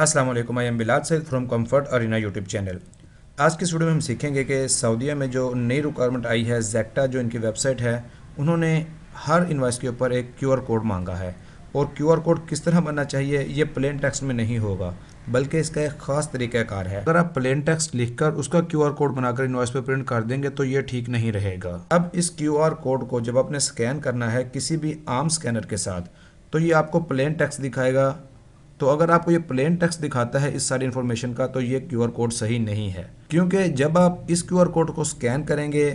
Aslam I am Bilal Saeed from comfort arena YouTube channel आज की studio में हम सीखेंगे कि सऊदीया में जो नई रिक्वायरमेंट आई है जैक्टा जो इनकी वेबसाइट है उन्होंने हर इन्वाइस के ऊपर एक क्यू कोड मांगा है और क्यू कोड किस तरह बनना चाहिए ये प्लेन टेक्स्ट में नहीं होगा बल्कि इसका एक ख़ास तरीक़ाकार है अगर आप प्लेन टेक्स्ट लिखकर उसका क्यू आर कोड बनाकर इन्वाइस पर प्रिंट कर देंगे तो ये ठीक नहीं रहेगा अब इस क्यू आर कोड को जब आपने स्कैन करना है किसी भी आम स्कैनर के साथ तो ये आपको प्लेन टेक्स्ट दिखाएगा तो अगर आपको ये प्लेन टेक्स्ट दिखाता है इस सारी इन्फॉर्मेशन का तो ये क्यू कोड सही नहीं है क्योंकि जब आप इस क्यू कोड को स्कैन करेंगे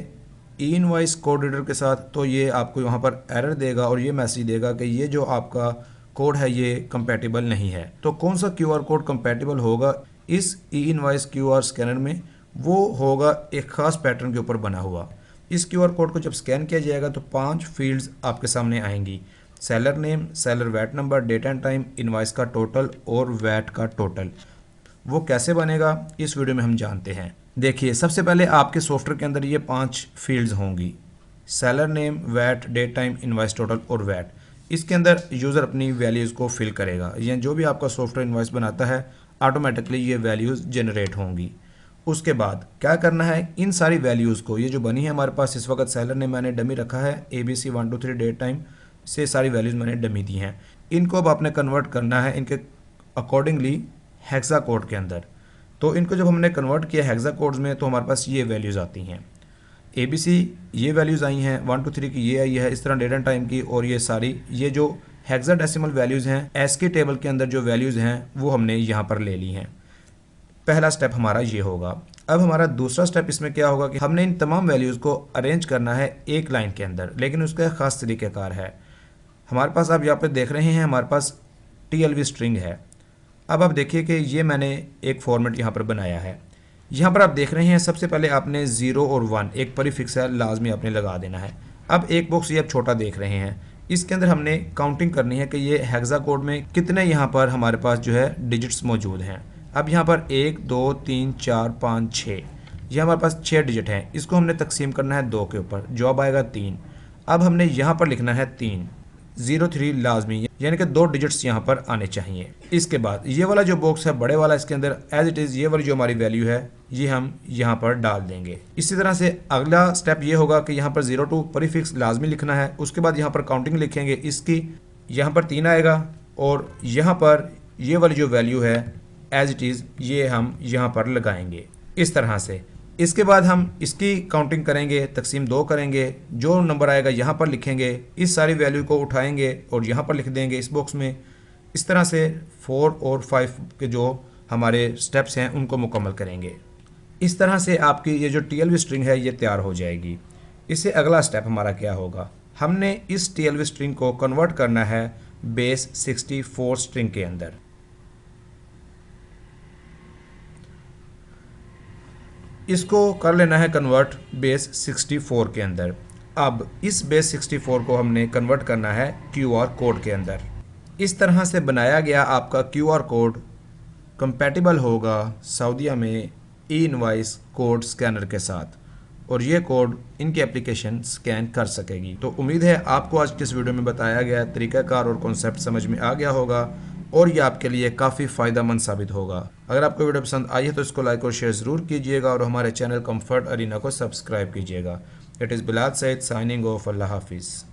ई वॉइस कोड रीडर के साथ तो ये आपको यहाँ पर एरर देगा और ये मैसेज देगा कि ये जो आपका कोड है ये कंपेटिबल नहीं है तो कौन सा क्यू कोड कंपेटिबल होगा इस e invoice Q scanner में वो होगा एक ख़ास पैटर्न के ऊपर बना हुआ इस क्यू कोड को जब स्कैन किया जाएगा तो पांच फील्ड्स आपके सामने आएंगी seller name seller VAT number date and time invoice का टोटल और वैट का टोटल वो कैसे बनेगा इस वीडियो में हम जानते हैं देखिए सबसे पहले आपके सॉफ्टवेयर के अंदर ये पांच फील्ड्स होंगी seller name VAT date time invoice total और वैट इसके अंदर यूज़र अपनी वैल्यूज़ को फिल करेगा या जो भी आपका सॉफ्टवेयर इन्वाइस बनाता है ऑटोमेटिकली ये वैल्यूज़ जनरेट होंगी उसके बाद क्या करना है इन सारी वैल्यूज़ को ये जो बनी है हमारे पास इस वक्त सैलर ने मैंने डमी रखा है A B C one two three date time से सारी वैल्यूज़ मैंने डमी दी हैं इनको अब आपने कन्वर्ट करना है इनके अकॉर्डिंगली हेक्सा कोड के अंदर तो इनको जब हमने कन्वर्ट किया हेक्सा कोड्स में तो हमारे पास ये वैल्यूज़ आती हैं ए बी सी ये वैल्यूज़ आई हैं वन टू थ्री की ये आई है इस तरह डेट एंड टाइम की और ये सारी ये जो हेक्सा डेसिमल वैल्यूज़ हैं एस के टेबल के अंदर जो वैल्यूज़ हैं वो हमने यहाँ पर ले ली हैं पहला स्टेप हमारा ये होगा अब हमारा दूसरा स्टेप इसमें क्या होगा कि हमने इन तमाम वैल्यूज़ को अरेंज करना है एक लाइन के अंदर लेकिन उसका एक ख़ास तरीक़ेकार है हमारे पास आप यहाँ पर देख रहे हैं हमारे पास टी स्ट्रिंग है अब आप देखिए कि ये मैंने एक फॉर्मेट यहाँ पर बनाया है यहाँ पर आप देख रहे हैं सबसे पहले आपने ज़ीरो और वन एक परिफिक्स है लाजमी आपने लगा देना है अब एक बॉक्स ये आप छोटा देख रहे हैं इसके अंदर हमने काउंटिंग करनी है कि ये हैगजा कोड में कितने यहाँ पर हमारे पास जो है डिजिट्स मौजूद हैं अब यहाँ पर एक दो तीन चार पाँच छः ये हमारे पास छः डिजिट हैं इसको हमने तकसीम करना है दो के ऊपर जॉब आएगा तीन अब हमने यहाँ पर लिखना है तीन जीरो थ्री लाजमी यानी कि दो डिजिट्स यहाँ पर आने चाहिए इसके बाद ये वाला जो बॉक्स है बड़े वाला इसके अंदर एज इट इज़ ये वाली जो हमारी वैल्यू है ये हम यहाँ पर डाल देंगे इसी तरह से अगला स्टेप ये होगा कि यहाँ पर जीरो टू परिफिक्स लाजमी लिखना है उसके बाद यहाँ पर काउंटिंग लिखेंगे इसकी यहाँ पर तीन आएगा और यहाँ पर ये वाली जो वैल्यू है एज इट इज़ ये हम यहाँ पर लगाएंगे इस तरह से इसके बाद हम इसकी काउंटिंग करेंगे तकसीम दो करेंगे जो नंबर आएगा यहाँ पर लिखेंगे इस सारी वैल्यू को उठाएंगे और यहाँ पर लिख देंगे इस बॉक्स में इस तरह से फोर और फाइव के जो हमारे स्टेप्स हैं उनको मुकम्मल करेंगे इस तरह से आपकी ये जो टी स्ट्रिंग है ये तैयार हो जाएगी इससे अगला स्टेप हमारा क्या होगा हमने इस टी स्ट्रिंग को कन्वर्ट करना है बेस 64 स्ट्रिंग के अंदर इसको कर लेना है कन्वर्ट बेस 64 के अंदर अब इस बेस 64 को हमने कन्वर्ट करना है क्यूआर कोड के अंदर इस तरह से बनाया गया आपका क्यूआर कोड कंपैटिबल होगा सऊदीया में ई इनवाइस कोड स्कैनर के साथ और ये कोड इनके एप्लीकेशन स्कैन कर सकेगी तो उम्मीद है आपको आज किस वीडियो में बताया गया तरीक़ाकार और कॉन्सेप्ट समझ में आ गया होगा और ये आपके लिए काफ़ी फ़ायदा मंद साबित होगा अगर आपको वीडियो पसंद आई है तो इसको लाइक और शेयर ज़रूर कीजिएगा और हमारे चैनल कम्फर्ट अरीना को सब्सक्राइब कीजिएगा it is Bilal Saeed signing off अल्लाह हाफिज़